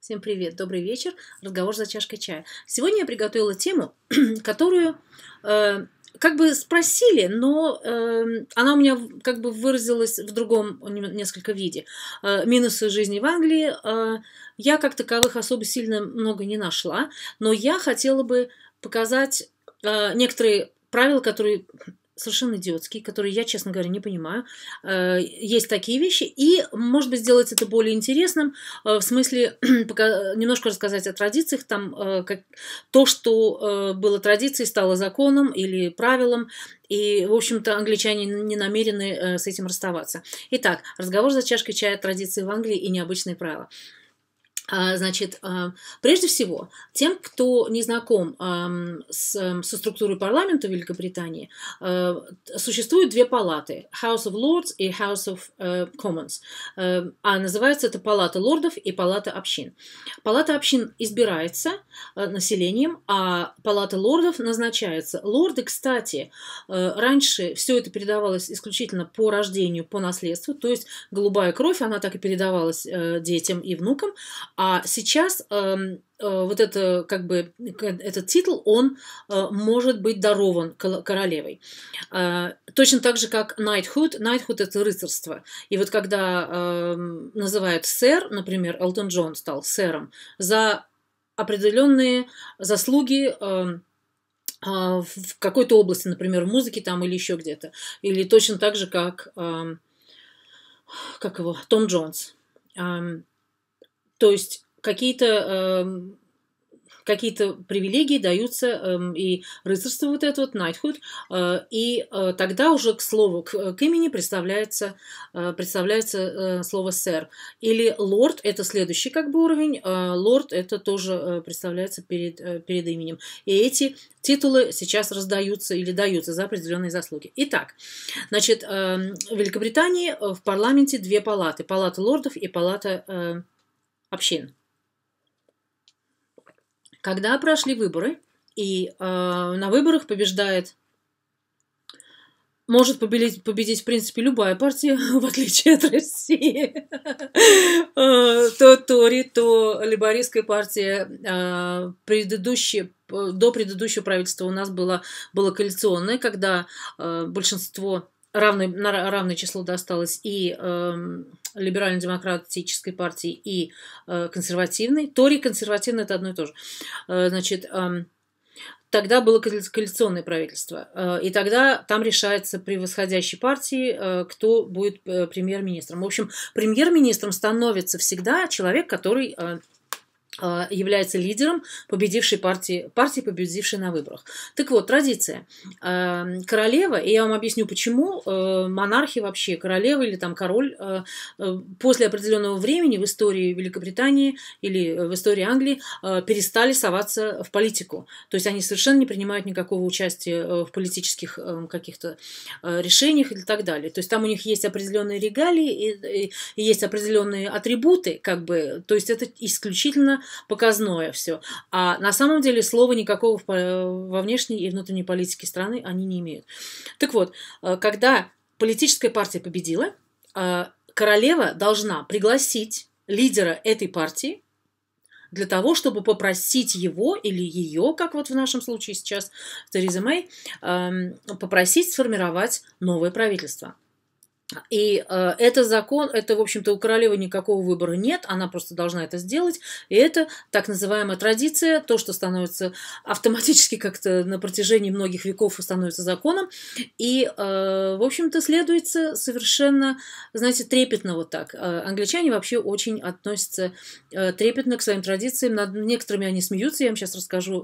Всем привет, добрый вечер. Разговор за чашкой чая. Сегодня я приготовила тему, которую э, как бы спросили, но э, она у меня как бы выразилась в другом несколько виде. Э, минусы жизни в Англии э, я как таковых особо сильно много не нашла, но я хотела бы показать э, некоторые правила, которые совершенно идиотский, который я, честно говоря, не понимаю. Э, есть такие вещи. И, может быть, сделать это более интересным, э, в смысле немножко рассказать о традициях, там э, как, то, что было традицией, стало законом или правилом, и, в общем-то, англичане не намерены с этим расставаться. Итак, разговор за чашкой чая, традиции в Англии и необычные правила. А, значит, а, прежде всего, тем, кто не знаком эм, со структурой парламента Великобритании, э, существуют две палаты – House of Lords и House of э, Commons. Э, а называется это Палата лордов и Палата общин. Палата общин избирается населением, а Палата лордов назначается. Лорды, кстати, раньше все это передавалось исключительно по рождению, по наследству, то есть голубая кровь, она так и передавалась детям и внукам, а сейчас эм, э, вот это, как бы, этот титул, он э, может быть дарован королевой. Э, точно так же, как knighthood. Knighthood – это рыцарство. И вот когда эм, называют сэр, например, Элтон Джон стал сэром, за определенные заслуги эм, в какой-то области, например, в музыке там или еще где-то. Или точно так же, как, как его, Том Джонс. Um, то есть какие-то эм, какие-то привилегии даются эм, и рыцарство вот это вот, knighthood, э, и э, тогда уже к слову, к, э, к имени представляется, представляется слово сэр. Или лорд, это следующий как бы уровень, лорд это тоже представляется перед, перед именем. И эти титулы сейчас раздаются или даются за определенные заслуги. Итак, значит, эм, в Великобритании в парламенте две палаты, палата лордов и палата общин. Когда прошли выборы, и э, на выборах побеждает, может победить, победить, в принципе, любая партия, в отличие от России, э, то Тори, то либористская партия э, предыдущие до предыдущего правительства у нас было, было коалиционное, когда э, большинство равное, на равное число досталось и э, либерально-демократической партии и э, консервативной. Тори и консервативные – это одно и то же. Э, значит, э, тогда было коалиционное правительство. Э, и тогда там решается при восходящей партии, э, кто будет э, премьер-министром. В общем, премьер-министром становится всегда человек, который... Э, а, является лидером победившей партии, партии, победившей на выборах. Так вот, традиция. А, королева, и я вам объясню, почему а, монархи вообще, королева или там король, после определенного времени в истории Великобритании или в истории Англии перестали соваться в политику. То есть они совершенно не принимают никакого участия в политических каких-то решениях и так далее. То есть там у них есть определенные регалии и, и есть определенные атрибуты, как бы, то есть это исключительно показное все. А на самом деле слова никакого во внешней и внутренней политике страны они не имеют. Так вот, э, когда политическая партия победила, э, королева должна пригласить лидера этой партии для того, чтобы попросить его или ее, как вот в нашем случае сейчас Тереза Мэй, эм, попросить сформировать новое правительство. И э, это закон, это, в общем-то, у королевы никакого выбора нет, она просто должна это сделать. И это так называемая традиция, то, что становится автоматически как-то на протяжении многих веков становится законом. И, э, в общем-то, следуется совершенно, знаете, трепетно вот так. Э, англичане вообще очень относятся э, трепетно к своим традициям. Над некоторыми они смеются, я вам сейчас расскажу